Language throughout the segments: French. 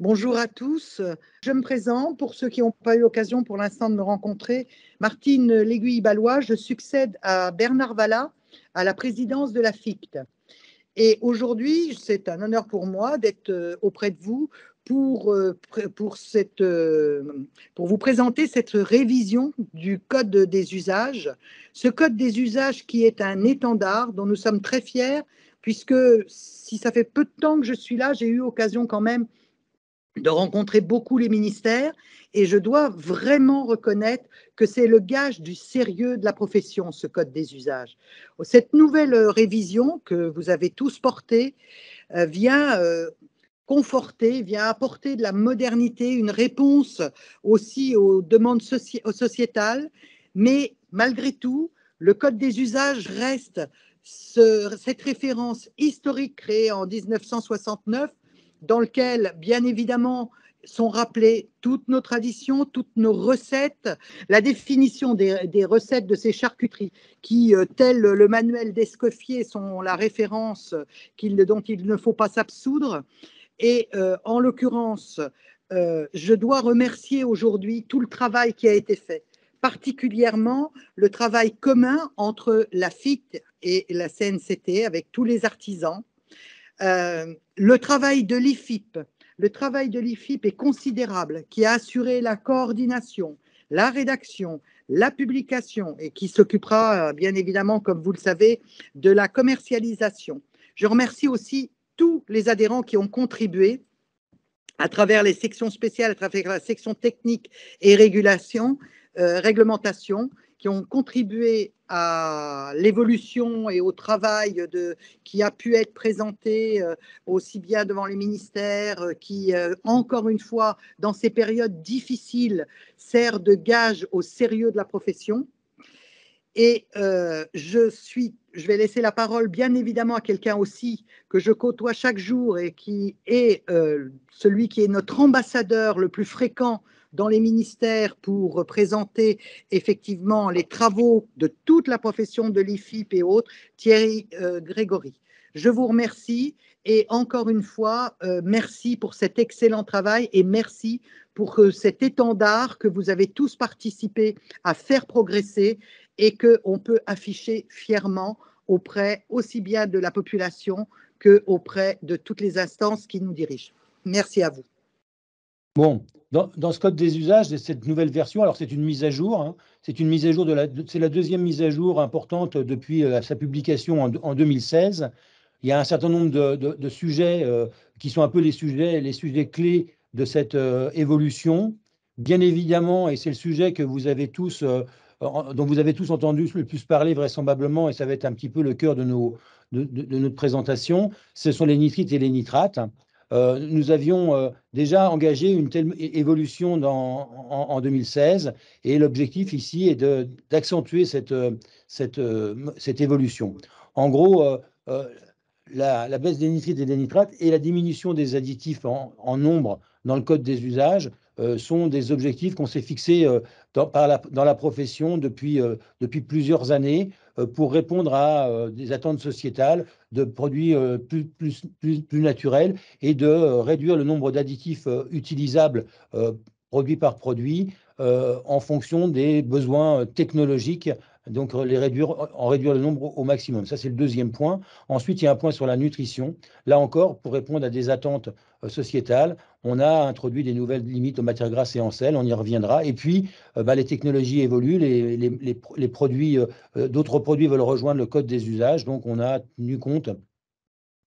Bonjour à tous. Je me présente pour ceux qui n'ont pas eu l'occasion pour l'instant de me rencontrer. Martine léguille Balois je succède à Bernard Vallat à la présidence de la FICT. Et aujourd'hui, c'est un honneur pour moi d'être euh, auprès de vous pour, euh, pour, cette, euh, pour vous présenter cette révision du Code des usages. Ce Code des usages qui est un étendard dont nous sommes très fiers, puisque si ça fait peu de temps que je suis là, j'ai eu occasion quand même de rencontrer beaucoup les ministères et je dois vraiment reconnaître que c'est le gage du sérieux de la profession, ce code des usages. Cette nouvelle euh, révision que vous avez tous portée euh, vient euh, conforter, vient apporter de la modernité, une réponse aussi aux demandes sociétales, mais malgré tout, le code des usages reste cette référence historique créée en 1969 dans lequel, bien évidemment, sont rappelées toutes nos traditions, toutes nos recettes, la définition des, recettes de ces charcuteries qui, euh, tel le manuel d'Escoffier, sont la référence dont il ne faut pas s'absoudre. Et euh, en l'occurrence, euh, je dois remercier aujourd'hui tout le travail qui a été fait, particulièrement le travail commun entre la FIT et la CNCT avec tous les artisans euh, le travail de l'IFIP, le travail de l'IFIP est considérable, qui a assuré la coordination, la rédaction, la publication et qui s'occupera euh, bien évidemment, comme vous le savez, de la commercialisation. Je remercie aussi tous les adhérents qui ont contribué à travers les sections spéciales, à travers la section technique et régulation, euh, réglementation, qui ont contribué à l'évolution et au travail de, qui a pu être présenté euh, aussi bien devant les ministères, euh, qui, euh, encore une fois, dans ces périodes difficiles, sert de gage au sérieux de la profession. Et je, suis, je vais laisser la parole, bien évidemment, à quelqu'un aussi que je côtoie chaque jour et qui est celui qui est notre ambassadeur le plus fréquent dans les ministères pour présenter effectivement les travaux de toute la profession de l'IFIP et autres, Thierry euh, Grégory. Je vous remercie et encore une fois, euh, merci pour cet excellent travail et merci pour euh, cet étendard que vous avez tous participé à faire progresser et qu'on peut afficher fièrement auprès aussi bien de la population que auprès de toutes les instances qui nous dirigent. Merci à vous. Bon, dans, ce code des usages, cette nouvelle version, alors c'est une mise à jour, hein. c'est une mise à jour de la, c'est la deuxième mise à jour importante depuis euh, sa publication en, 2016. Il y a un certain nombre de, sujets euh, qui sont un peu les sujets, les sujets clés de cette euh, évolution. Bien évidemment, et c'est le sujet que vous avez tous, dont vous avez tous entendu le plus parler vraisemblablement, et ça va être un petit peu le cœur de, nos, de, de notre présentation, ce sont les nitrites et les nitrates. Euh, nous avions euh, déjà engagé une telle évolution en, 2016 et l'objectif ici est d'accentuer euh, cette, évolution. En gros, la, baisse des nitrites et des nitrates et la diminution des additifs en, nombre dans le code des usages sont des objectifs qu'on s'est fixés dans, la, profession depuis plusieurs années. Euh, pour répondre à euh, des attentes sociétales de produits euh, plus, naturels et de réduire le nombre d'additifs utilisables produit par produit en fonction des besoins technologiques donc euh, les réduire, en réduire le nombre au maximum. Ça, c'est le deuxième point. Ensuite, il y a un point sur la nutrition. Là encore, pour répondre à des attentes euh, sociétales, on a introduit des nouvelles limites aux matières grasses et en sel, on y reviendra. Et puis, euh, bah, les technologies évoluent, produits, d'autres produits veulent rejoindre le code des usages, donc on a tenu compte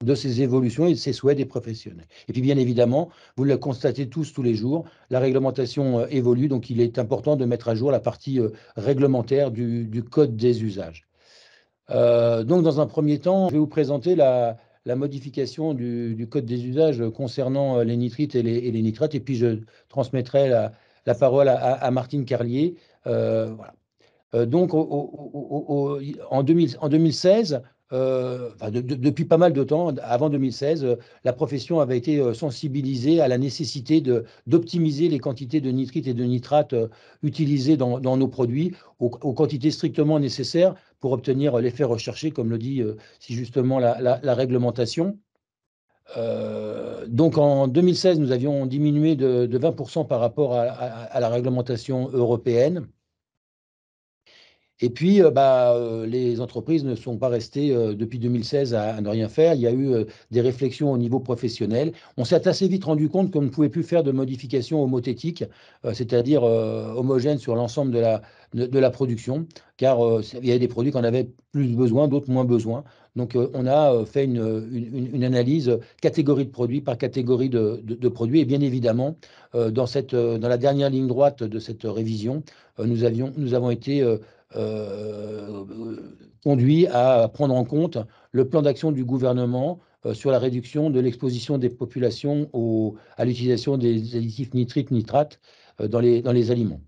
de ces évolutions et de ces souhaits des professionnels. Et puis bien évidemment, vous le constatez tous tous les jours, la réglementation euh, évolue, donc il est important de mettre à jour la partie euh, réglementaire du, code des usages. Euh, donc dans un premier temps, je vais vous présenter la, modification du, code des usages concernant les nitrites et les, nitrates, et puis je transmettrai la, parole à, Martine Carlier. Voilà. donc en 2016, euh, depuis pas mal de temps, avant 2016, euh, la profession avait été euh, sensibilisée à la nécessité d'optimiser les quantités de nitrites et de nitrates utilisées dans, nos produits aux, quantités strictement nécessaires pour obtenir l'effet recherché, comme le dit si justement la, réglementation. donc en 2016, nous avions diminué de, 20% par rapport à, la réglementation européenne. Et puis, euh, bah, euh, les entreprises ne sont pas restées euh, depuis 2016 à, ne rien faire. Il y a eu des réflexions au niveau professionnel. On s'est assez vite rendu compte qu'on ne pouvait plus faire de modifications homothétiques, c'est-à-dire homogènes sur l'ensemble de la, de, la production, car il y avait des produits qu'on avait plus besoin, d'autres moins besoin. Donc, on a fait une, une, analyse catégorie de produits par catégorie de, de, de produits. Et bien évidemment, dans, cette, dans la dernière ligne droite de cette révision, nous, avions, nous avons été euh, conduit à prendre en compte le plan d'action du gouvernement euh, sur la réduction de l'exposition des populations à l'utilisation des additifs nitrites, nitrates euh, dans les, dans les aliments.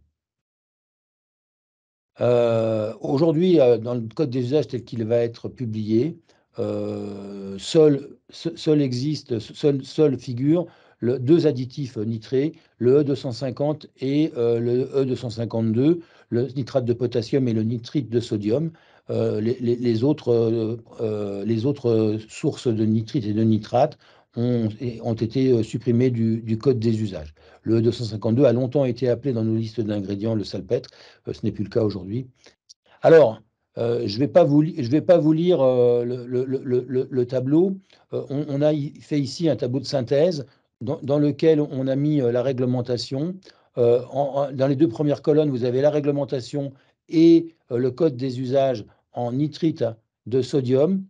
Aujourd'hui, dans le code des usages tel qu'il va être publié, euh, seul, seul, existe, seul, seul figure le, deux additifs nitrés, le E250 et le E252 le nitrate de potassium et le nitrite de sodium. Euh, les, autres, euh, euh, les, autres, sources de nitrite et de nitrate ont, ont été supprimées du, code des usages. Le 252 a longtemps été appelé dans nos listes d'ingrédients le salpêtre. ce n'est plus le cas aujourd'hui. Alors, je ne vais, pas vous lire le, le, le, le, tableau. on, a fait ici un tableau de synthèse dans, dans lequel on a mis la réglementation, euh, dans les deux premières colonnes, vous avez la réglementation et euh, le code des usages en nitrite de sodium.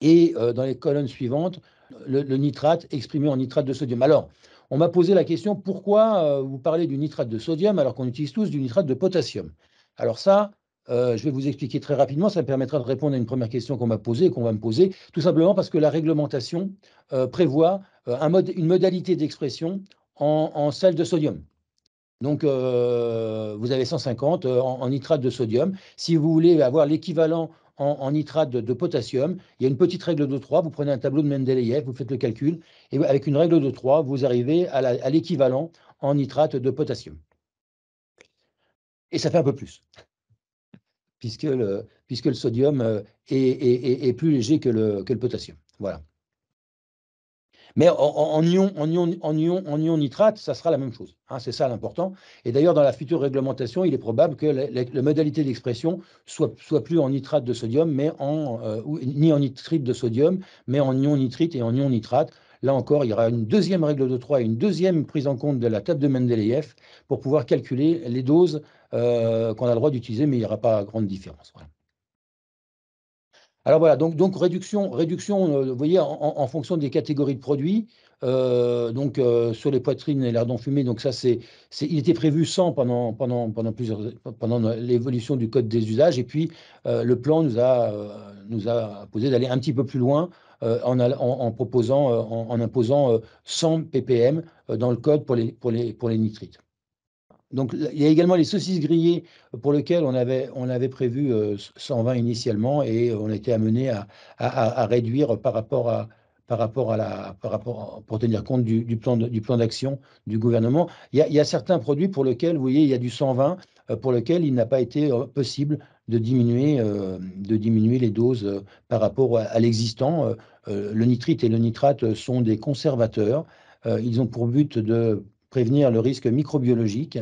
Et euh, dans les colonnes suivantes, le, nitrate exprimé en nitrate de sodium. Alors, on m'a posé la question pourquoi vous parlez du nitrate de sodium alors qu'on utilise tous du nitrate de potassium Alors, ça, je vais vous expliquer très rapidement, ça me permettra de répondre à une première question qu'on m'a posée et qu'on va me poser, tout simplement parce que la réglementation prévoit un mode, une modalité d'expression en, en, sel de sodium. Donc, euh, vous avez 150 euh, en, nitrate de sodium. Si vous voulez avoir l'équivalent en, nitrate de, potassium, il y a une petite règle de 3. Vous prenez un tableau de Mendeleïev, vous faites le calcul, et avec une règle de 3, vous arrivez à l'équivalent en nitrate de potassium. Et ça fait un peu plus, puisque le, sodium euh, est, plus léger que le potassium. Voilà. Mais en, en, ion, en, ion, en, ion, en ion nitrate, ça sera la même chose. Hein, c'est ça l'important. Et d'ailleurs, dans la future réglementation, il est probable que la, modalité d'expression soit, soit plus en nitrate de sodium, mais en, euh, ni en nitrite de sodium, mais en ion nitrite et en ion nitrate. Là encore, il y aura une deuxième règle de trois, et une deuxième prise en compte de la table de Mendeleïev pour pouvoir calculer les doses euh, qu'on a le droit d'utiliser, mais il n'y aura pas grande différence. Voilà. Alors voilà, donc, donc réduction, réduction euh, vous voyez, en, fonction des catégories de produits. Euh, donc euh, sur les poitrines et lardons fumé. donc ça c'est, il était prévu 100 pendant pendant pendant plusieurs pendant l'évolution du code des usages et puis le plan nous a nous a posé d'aller un petit peu plus loin en, en, proposant en, en imposant 100 ppm dans le code pour les pour les pour les nitrites. Donc, il y a également les saucisses grillées pour lesquelles on avait, on avait prévu 120 euh, initialement et on était amené à, à, réduire par rapport à, par rapport à la, par rapport pour tenir compte du, plan du plan d'action du gouvernement. Il y, a, certains produits pour lesquels, vous voyez, il y a du 120 euh, pour lequel il n'a pas été euh, possible de diminuer, de diminuer les doses par rapport à, l'existant. le nitrite et le nitrate sont des conservateurs. ils ont pour but de prévenir le risque microbiologique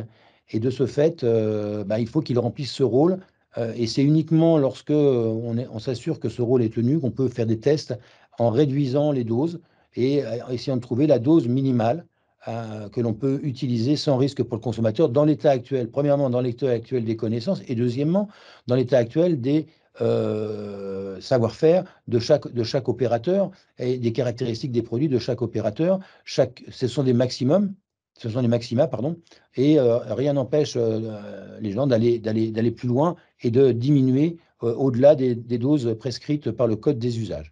et de ce fait, euh, bah, il faut qu'il remplisse ce rôle. Euh, et c'est uniquement lorsque euh, on, on s'assure que ce rôle est tenu qu'on peut faire des tests en réduisant les doses et essayant de trouver la dose minimale que l'on peut utiliser sans risque pour le consommateur dans l'état actuel, premièrement dans l'état actuel des connaissances et deuxièmement dans l'état actuel des savoir-faire de chaque, de chaque opérateur et des caractéristiques des produits de chaque opérateur. Chaque, ce sont des maximums ce sont les maxima, pardon, et euh, rien n'empêche euh, euh, les gens d'aller plus loin et de diminuer au-delà des, doses prescrites par le code des usages.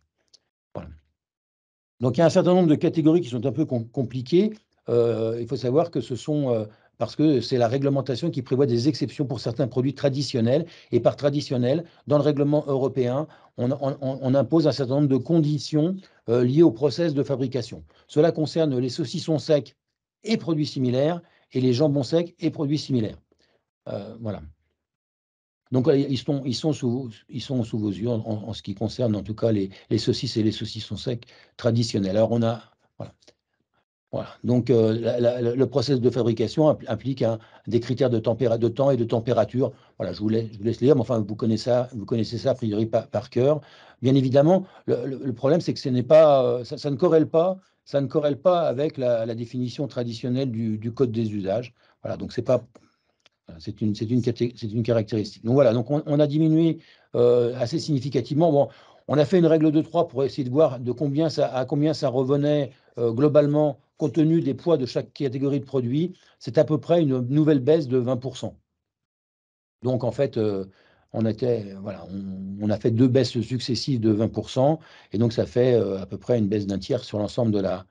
Donc il y a un certain nombre de catégories qui sont un peu compliquées. il faut savoir que ce sont parce que c'est la réglementation qui prévoit des exceptions pour certains produits traditionnels. Et par traditionnel, dans le règlement européen, on, impose un certain nombre de conditions liées au process de fabrication. Cela concerne les saucissons secs et produits similaires, et les jambons secs et produits similaires. Euh, voilà. Donc euh, ils sont, ils, sont sous, ils sont sous vos yeux en, ce qui concerne en tout cas les, les saucisses et les saucissons secs traditionnels. Alors on a voilà. Voilà. Donc, euh, le process de fabrication implique des critères de, de, temps et de température. Voilà, je vous laisse, je lire, mais enfin, vous connaissez ça, vous connaissez ça a priori par, cœur. Bien évidemment, le, problème, c'est que ce pas, euh, ça, ne corrèle pas, ça ne corrèle pas avec la, définition traditionnelle du, code des usages. Voilà, donc c'est pas, c'est une, une, une, caractéristique. Donc voilà, donc on, a diminué euh, assez significativement. Bon, on a fait une règle de 3 pour essayer de voir de combien ça, à combien ça revenait globalement compte tenu des poids de chaque catégorie de produits, c'est à peu près une nouvelle baisse de 20%. Donc en fait, euh, on, a fait deux baisses successives de 20%, et donc ça fait euh, à peu près une baisse d'un tiers sur l'ensemble de la...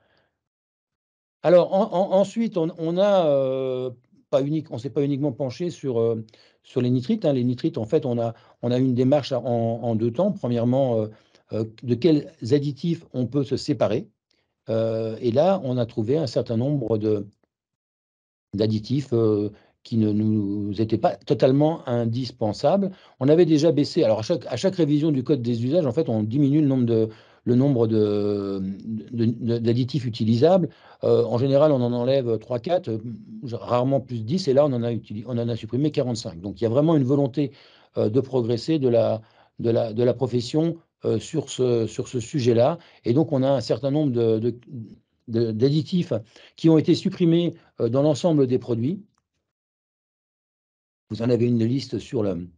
Alors ensuite, on, euh, pas on ne s'est pas uniquement penché sur, sur les nitrites. Hein. Les nitrites, en fait, on a, on a une démarche en deux temps. Premièrement, de quels additifs on peut se séparer. Euh, et là, on a trouvé un certain nombre d'additifs euh, qui ne nous étaient pas totalement indispensables. On avait déjà baissé, alors à chaque, révision du code des usages, en fait, on diminue le nombre de, le nombre d'additifs de, utilisables. Euh, en général, on en enlève 3-4, rarement plus 10, et là, on en, a on en a supprimé 45. Donc, il y a vraiment une volonté de progresser de la, de la, de la profession euh, sur ce, sur ce sujet-là. Et donc, on a un certain nombre d'additifs de, de, qui ont été supprimés euh, dans l'ensemble des produits. Vous en avez une liste sur le,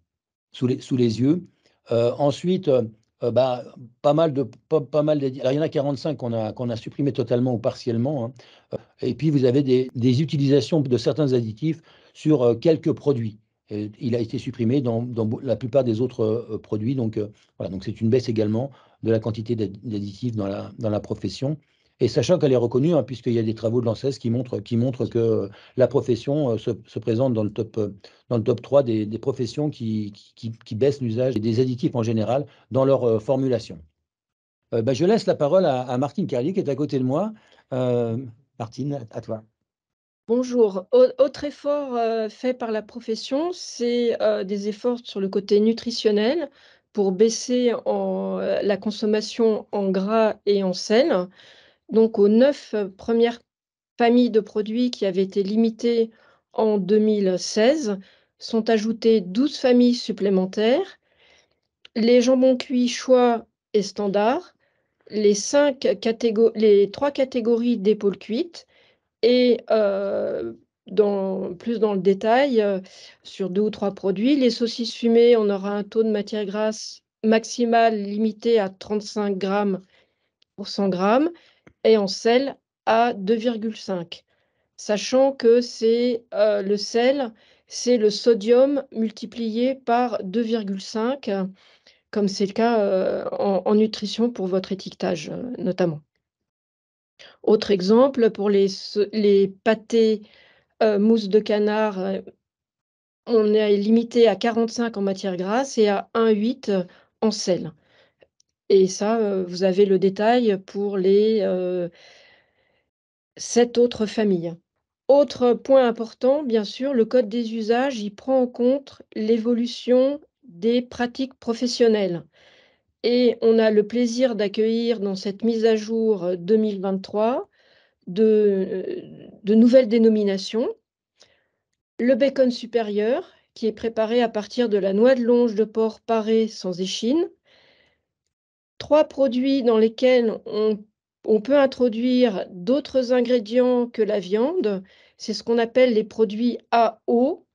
sous, les, sous les yeux. Euh, ensuite, bah, pas mal de pas, pas mal alors il y en a 45 qu'on a qu'on a supprimé totalement ou partiellement. Hein. Et puis vous avez des utilisations de certains additifs sur quelques produits il a été supprimé dans, dans, la plupart des autres euh, produits. Donc, euh, voilà, donc c'est une baisse également de la quantité d'additifs dans la, dans la profession. Et sachant qu'elle est reconnue, hein, puisqu'il y a des travaux de l'ANSES qui montrent, qui montrent que euh, la profession se, se, présente dans le top, dans le top 3 des, des professions qui, qui, qui baissent l'usage des additifs en général dans leur formulation. Bah, je laisse la parole à, Martine Carlier qui est à côté de moi. Martine, à toi. Bonjour. Autre effort euh, fait par la profession, c'est euh, des efforts sur le côté nutritionnel pour baisser euh, la consommation en gras et en sel. Donc aux neuf premières familles de produits qui avaient été limitées en 2016 sont ajoutées 12 familles supplémentaires. Les jambons cuits choix et standard, les, les trois catégories d'épaules cuites et dans, plus dans le détail, sur deux ou trois produits, les saucisses fumées, on aura un taux de matière grasse maximal limité à 35 grammes pour 100 grammes et en sel à 2,5. Sachant que c'est le sel, c'est le sodium multiplié par 2,5, comme c'est le cas en, nutrition pour votre étiquetage notamment. Autre exemple, pour les, pâtés euh, mousse de canard, euh, on est limité à 45 en matière grasse et à 1,8 euh, en sel. Et ça, vous avez le détail pour les sept autres familles. Autre point important, bien sûr, le code des usages, il prend en compte l'évolution des pratiques professionnelles. Et on a le plaisir d'accueillir dans cette mise à jour 2023 euh, euh, de, nouvelles dénominations. Le bacon supérieur, qui est préparé à partir de la noix de longe de porc parée sans échine. Trois produits dans lesquels on, on peut introduire d'autres ingrédients que la viande. C'est ce qu'on appelle les produits AO,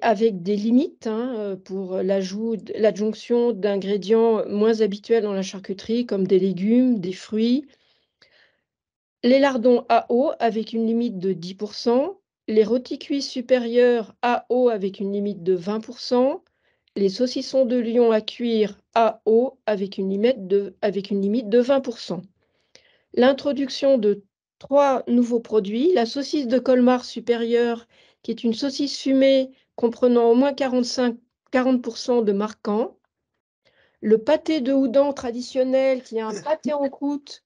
avec des limites hein, euh, pour euh, l'adjonction d'ingrédients moins habituels dans la charcuterie, comme des légumes, des fruits. Les lardons à eau avec une limite de 10%, les rôtis cuits supérieurs à eau avec une limite de 20%, les saucissons de lion à cuire à eau avec une limite de, avec une limite de 20%. L'introduction de trois nouveaux produits, la saucisse de Colmar supérieure qui est une saucisse fumée comprenant au moins 45, 40% de marquants. Le pâté de houdan traditionnel, qui est un pâté en croûte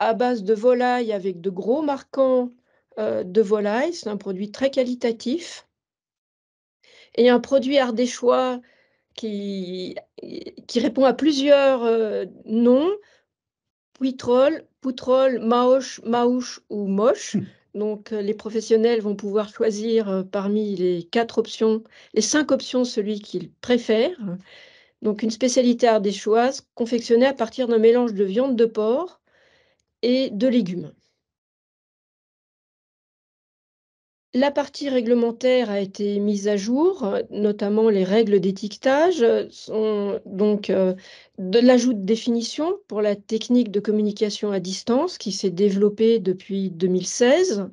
à base de volaille avec de gros marquants euh, de volaille. C'est un produit très qualitatif. Et un produit ardéchois qui, répond à plusieurs euh, noms, poutrol Poutrol, Maoche, Maouche ou Moche. Hmm. Donc, euh, les professionnels vont pouvoir choisir euh, parmi les quatre options, les cinq options, celui qu'ils préfèrent. Donc, une spécialité ardéchoise confectionnée à partir d'un mélange de viande de porc et de légumes. La partie réglementaire a été mise à jour, notamment les règles d'étiquetage, euh, sont donc euh, de l'ajout de définition pour la technique de communication à distance qui s'est développée depuis 2016,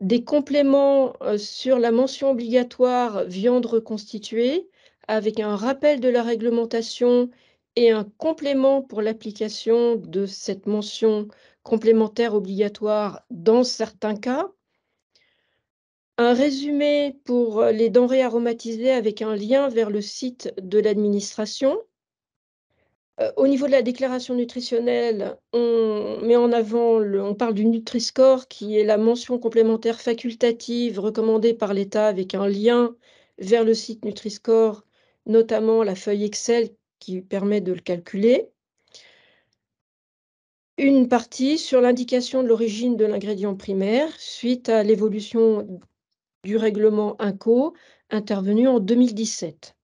des compléments euh, sur la mention obligatoire viande reconstituée avec un rappel de la réglementation et un complément pour l'application de cette mention complémentaire obligatoire dans certains cas un résumé pour euh, les denrées aromatisées avec un lien vers le site de l'administration. Euh, au niveau de la déclaration nutritionnelle, on met en avant, on parle du Nutri-Score qui est la mention complémentaire facultative recommandée par l'État avec un lien vers le site Nutri-Score, notamment la feuille Excel qui permet de le calculer. Une partie sur l'indication de l'origine de l'ingrédient primaire suite à l'évolution du règlement INCO intervenu en 2017.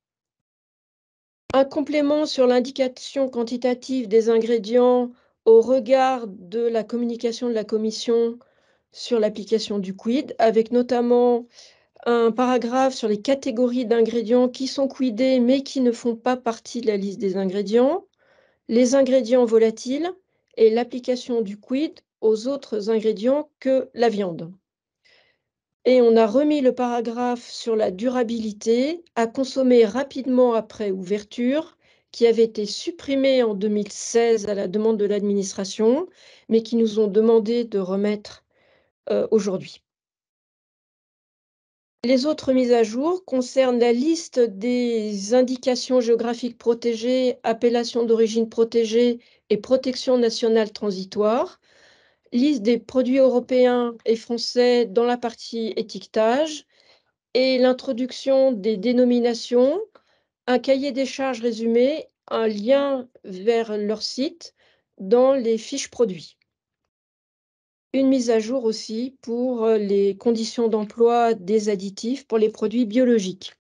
Un complément sur l'indication quantitative des ingrédients au regard de la communication de la Commission sur l'application du quid, avec notamment un paragraphe sur les catégories d'ingrédients qui sont quidés mais qui ne font pas partie de la liste des ingrédients, les ingrédients volatiles et l'application du quid aux autres ingrédients que la viande et on a remis le paragraphe sur la durabilité à consommer rapidement après ouverture, qui avait été supprimé en 2016 à la demande de l'administration, mais qui nous ont demandé de remettre euh, aujourd'hui. Les autres mises à jour concernent la liste des indications géographiques protégées, appellations d'origine protégée et protection nationale transitoire, liste des produits européens et français dans la partie étiquetage et l'introduction des dénominations, un cahier des charges résumé, un lien vers leur site dans les fiches produits. Une mise à jour aussi pour euh, les conditions d'emploi des additifs pour les produits biologiques.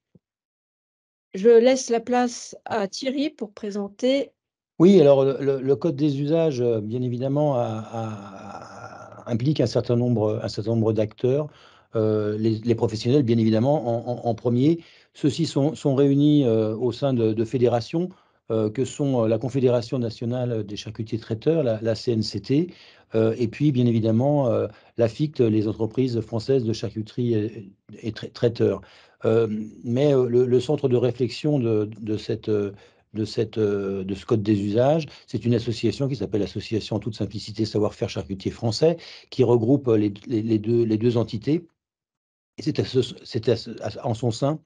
Je laisse la place à Thierry pour présenter oui, alors le, code des usages, euh, bien évidemment, implique un certain nombre, un certain nombre d'acteurs, euh, les, professionnels, bien évidemment, en, premier. Ceux-ci sont, réunis euh, au sein de, fédérations que sont la Confédération nationale des charcutiers traiteurs, la, CNCT, et puis, bien évidemment, la FICT, les entreprises françaises de charcuterie et, traiteurs. mais le, centre de réflexion de, de cette de, cette, euh, de ce code des usages. C'est une association qui s'appelle Association en toute simplicité savoir-faire charcutier français, qui regroupe euh, les, deux, les deux entités. Et c'est en son sein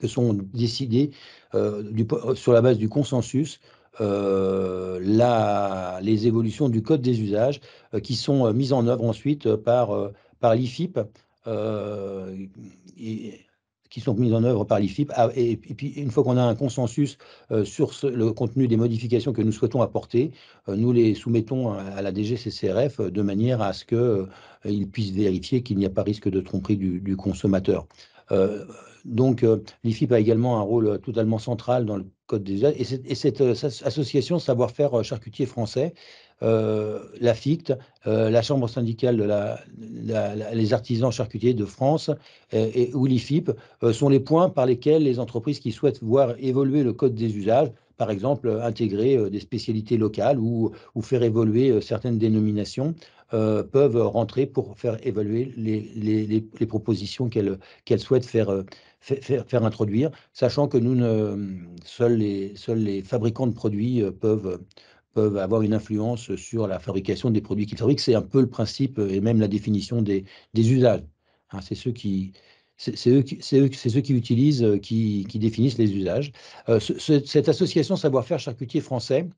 que sont décidées, euh, sur la base du consensus les évolutions du code des usages qui sont mises en œuvre ensuite par, par l'IFIP qui sont mises en œuvre par l'IFIP. Ah, et, puis, une fois qu'on a un consensus euh, sur le contenu des modifications que nous souhaitons apporter, euh, nous les soumettons à la DGCCRF euh, de manière à ce qu'ils puissent vérifier qu'il n'y a pas risque de tromperie du, consommateur. donc, l'IFIP a également un rôle totalement central dans le Code des et, et cette association savoir-faire charcutier français euh, la FICT, euh, la Chambre syndicale des artisans charcutiers de France euh, et, ou l'IFIP sont les points par lesquels les entreprises qui souhaitent voir évoluer le code des usages par exemple, intégrer des spécialités locales ou, faire évoluer certaines dénominations peuvent rentrer pour faire évoluer les, propositions qu'elles souhaitent faire, introduire, sachant que nous, ne, seuls les fabricants de produits peuvent, peuvent avoir une influence sur la fabrication des produits qu'ils fabriquent. C'est un peu le principe euh, et même la définition des, usages. Hein. c'est ceux qui, c'est eux, eux, ceux qui utilisent, euh, qui, définissent les usages. Euh, cette association savoir-faire charcutier français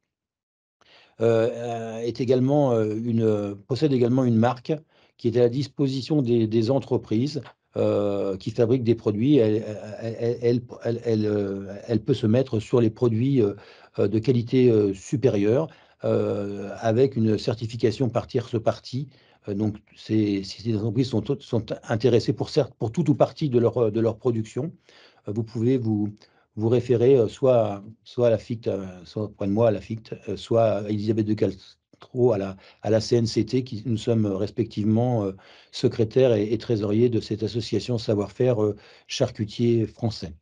est également une, possède également une marque qui est à la disposition des, des entreprises euh, qui fabrique des produits, elle, elle, elle, euh, peut se mettre sur les produits euh, de qualité supérieure avec une certification par tierce partie. Donc, si ces entreprises sont, sont intéressées pour, certes, pour tout ou partie de leur, de leur production. Vous pouvez vous, vous soit, soit à la FICT, soit, moi à soit à Elisabeth de à la, CNCT, qui nous sommes euh, respectivement euh, secrétaires et, et trésoriers de cette association savoir-faire euh, charcutier français.